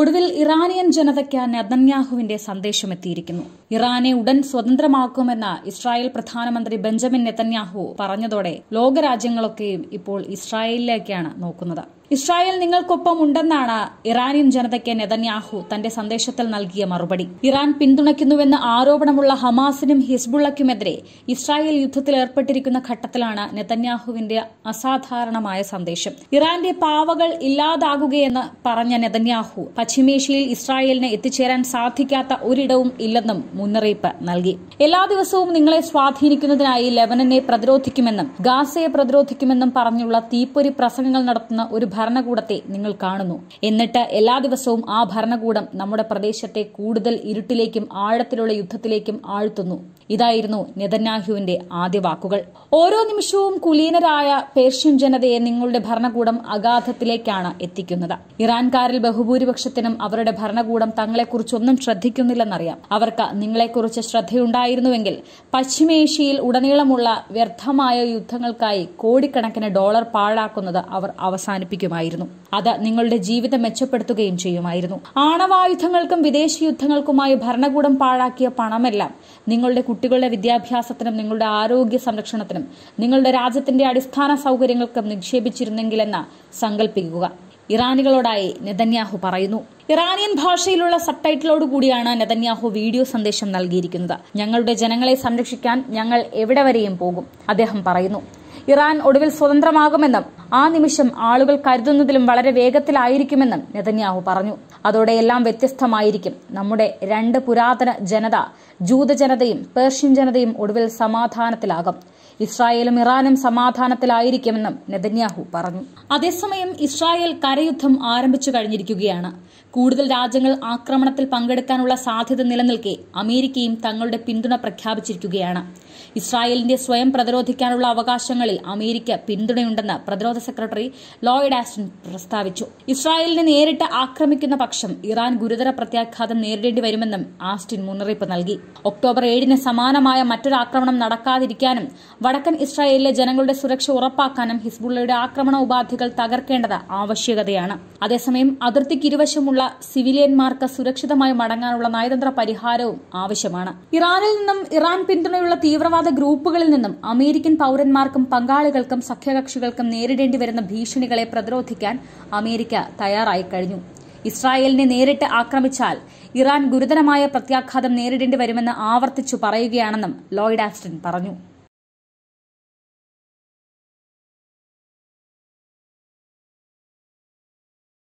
ഒടുവിൽ ഇറാനിയൻ ജനതയ്ക്ക് നെതന്യാഹുവിന്റെ സന്ദേശമെത്തിയിരിക്കുന്നു ഇറാനെ ഉടൻ സ്വതന്ത്രമാക്കുമെന്ന് ഇസ്രായേൽ പ്രധാനമന്ത്രി ബെഞ്ചമിൻ നെതന്യാഹു പറഞ്ഞതോടെ ലോകരാജ്യങ്ങളൊക്കെയും ഇപ്പോൾ ഇസ്രായേലിലേക്കാണ് നോക്കുന്നത് ഇസ്രായേൽ നിങ്ങൾക്കൊപ്പം ഉണ്ടെന്നാണ് ഇറാനിയൻ ജനതയ്ക്ക് നെതന്യാഹു തന്റെ സന്ദേശത്തിൽ നൽകിയ മറുപടി ഇറാൻ പിന്തുണയ്ക്കുന്നുവെന്ന് ആരോപണമുള്ള ഹമാസിനും ഹിസ്ബുള്ളയ്ക്കുമെതിരെ ഇസ്രായേൽ യുദ്ധത്തിൽ ഏർപ്പെട്ടിരിക്കുന്ന ഘട്ടത്തിലാണ് നെതന്യാഹുവിന്റെ അസാധാരണമായ സന്ദേശം ഇറാന്റെ പാവകൾ ഇല്ലാതാകുകയെന്ന് പറഞ്ഞ നെതന്യാഹു പശ്ചിമേഷ്യയിൽ ഇസ്രായേലിന് എത്തിച്ചേരാൻ സാധിക്കാത്ത ഒരിടവും ഇല്ലെന്നും മുന്നറിയിപ്പ് നൽകി എല്ലാ ദിവസവും നിങ്ങളെ സ്വാധീനിക്കുന്നതിനായി ലെബനനെ പ്രതിരോധിക്കുമെന്നും ഗാസയെ പ്രതിരോധിക്കുമെന്നും പറഞ്ഞുള്ള തീപ്പൊരി പ്രസംഗങ്ങൾ നടത്തുന്ന ഒരു ഭരണകൂടത്തെ നിങ്ങൾ കാണുന്നു എന്നിട്ട് എല്ലാ ദിവസവും ആ ഭരണകൂടം നമ്മുടെ പ്രദേശത്തെ കൂടുതൽ ഇരുട്ടിലേക്കും ആഴത്തിലുള്ള യുദ്ധത്തിലേക്കും ആഴ്ത്തുന്നു ഇതായിരുന്നു നെതന്യാഹുവിന്റെ ആദ്യ വാക്കുകൾ ഓരോ നിമിഷവും കുലീനരായ പേർഷ്യൻ ജനതയെ നിങ്ങളുടെ ഭരണകൂടം അഗാധത്തിലേക്കാണ് എത്തിക്കുന്നത് ഇറാൻകാരിൽ ബഹുഭൂരിപക്ഷത്തിനും അവരുടെ ഭരണകൂടം തങ്ങളെക്കുറിച്ചൊന്നും ശ്രദ്ധിക്കുന്നില്ലെന്നറിയാം അവർക്ക് നിങ്ങളെക്കുറിച്ച് ശ്രദ്ധയുണ്ടായിരുന്നുവെങ്കിൽ പശ്ചിമേഷ്യയിൽ ഉടനീളമുള്ള വ്യർത്ഥമായ യുദ്ധങ്ങൾക്കായി കോടിക്കണക്കിന് ഡോളർ പാഴാക്കുന്നത് അവർ അവസാനിപ്പിക്കും ചെയ്യുമായിരുന്നു അത് നിങ്ങളുടെ ജീവിതം മെച്ചപ്പെടുത്തുകയും ചെയ്യുമായിരുന്നു ആണവായുധങ്ങൾക്കും വിദേശ യുദ്ധങ്ങൾക്കുമായി ഭരണകൂടം പാഴാക്കിയ പണമെല്ലാം നിങ്ങളുടെ കുട്ടികളുടെ വിദ്യാഭ്യാസത്തിനും നിങ്ങളുടെ ആരോഗ്യ സംരക്ഷണത്തിനും നിങ്ങളുടെ രാജ്യത്തിന്റെ അടിസ്ഥാന സൗകര്യങ്ങൾക്കും നിക്ഷേപിച്ചിരുന്നെങ്കിലെന്ന് സങ്കല്പിക്കുക ഇറാനികളോടായി നെതന്യാഹു പറയുന്നു ഇറാനിയൻ ഭാഷയിലുള്ള സബ് ടൈറ്റിലോട് കൂടിയാണ് നെതന്യാഹു വീഡിയോ സന്ദേശം നൽകിയിരിക്കുന്നത് ഞങ്ങളുടെ ജനങ്ങളെ സംരക്ഷിക്കാൻ ഞങ്ങൾ എവിടെ വരെയും പോകും അദ്ദേഹം പറയുന്നു ഇറാൻ ഒടുവിൽ സ്വതന്ത്രമാകുമെന്നും ആ നിമിഷം ആളുകൾ കരുതുന്നതിലും വളരെ വേഗത്തിലായിരിക്കുമെന്നും നെതന്യാഹു പറഞ്ഞു അതോടെ എല്ലാം വ്യത്യസ്തമായിരിക്കും നമ്മുടെ രണ്ട് പുരാതന ജനത ജൂത ജനതയും പേർഷ്യൻ ജനതയും ഒടുവിൽ സമാധാനത്തിലാകും ഇസ്രായേലും ഇറാനും സമാധാനത്തിലായിരിക്കുമെന്നും നെതന്യാഹു പറഞ്ഞു അതേസമയം ഇസ്രായേൽ കരയുദ്ധം ആരംഭിച്ചു കഴിഞ്ഞിരിക്കുകയാണ് കൂടുതൽ രാജ്യങ്ങൾ ആക്രമണത്തിൽ പങ്കെടുക്കാനുള്ള സാധ്യത നിലനിൽക്കെ അമേരിക്കയും തങ്ങളുടെ പിന്തുണ പ്രഖ്യാപിച്ചിരിക്കുകയാണ് ഇസ്രായേലിന്റെ സ്വയം പ്രതിരോധിക്കാനുള്ള അവകാശങ്ങളിൽ അമേരിക്ക പിന്തുണയുണ്ടെന്ന് പ്രതിരോധ സെക്രട്ടറി ലോയിഡ് ആസ്റ്റൻ പ്രസ്താവിച്ചു ഇസ്രായേലിനെ നേരിട്ട് ആക്രമിക്കുന്ന പക്ഷം ഇറാൻ ഗുരുതര പ്രത്യാഘാതം നേരിടേണ്ടി വരുമെന്നും ആസ്റ്റിൻ മുന്നറിയിപ്പ് നൽകി ഒക്ടോബർ ഏഴിന് സമാനമായ മറ്റൊരു ആക്രമണം നടക്കാതിരിക്കാനും വടക്കൻ ഇസ്രായേലിലെ ജനങ്ങളുടെ സുരക്ഷ ഉറപ്പാക്കാനും ഹിസ്ബുള്ളയുടെ ആക്രമണ ഉപാധികൾ തകർക്കേണ്ടത് ആവശ്യകതയാണ് അതേസമയം അതിർത്തിക്ക് ഇരുവശമുള്ള സിവിലിയന്മാർക്ക് സുരക്ഷിതമായി മടങ്ങാനുള്ള നയതന്ത്ര പരിഹാരവും ആവശ്യമാണ് ഇറാനിൽ നിന്നും ഇറാൻ പിന്തുണയുള്ള തീവ്രവാദ ഗ്രൂപ്പുകളിൽ നിന്നും അമേരിക്കൻ പൌരന്മാർക്കും പങ്കാളികൾക്കും സഖ്യകക്ഷികൾക്കും നേരിടേണ്ടി വരുന്ന ഭീഷണികളെ പ്രതിരോധിക്കാൻ അമേരിക്ക തയ്യാറായി കഴിഞ്ഞു ഇസ്രായേലിനെ നേരിട്ട് ആക്രമിച്ചാൽ ഇറാൻ ഗുരുതരമായ പ്രത്യാഘാതം നേരിടേണ്ടി വരുമെന്ന് ആവർത്തിച്ചു പറയുകയാണെന്നും ലോയിഡ് ആസ്റ്റൻ പറഞ്ഞു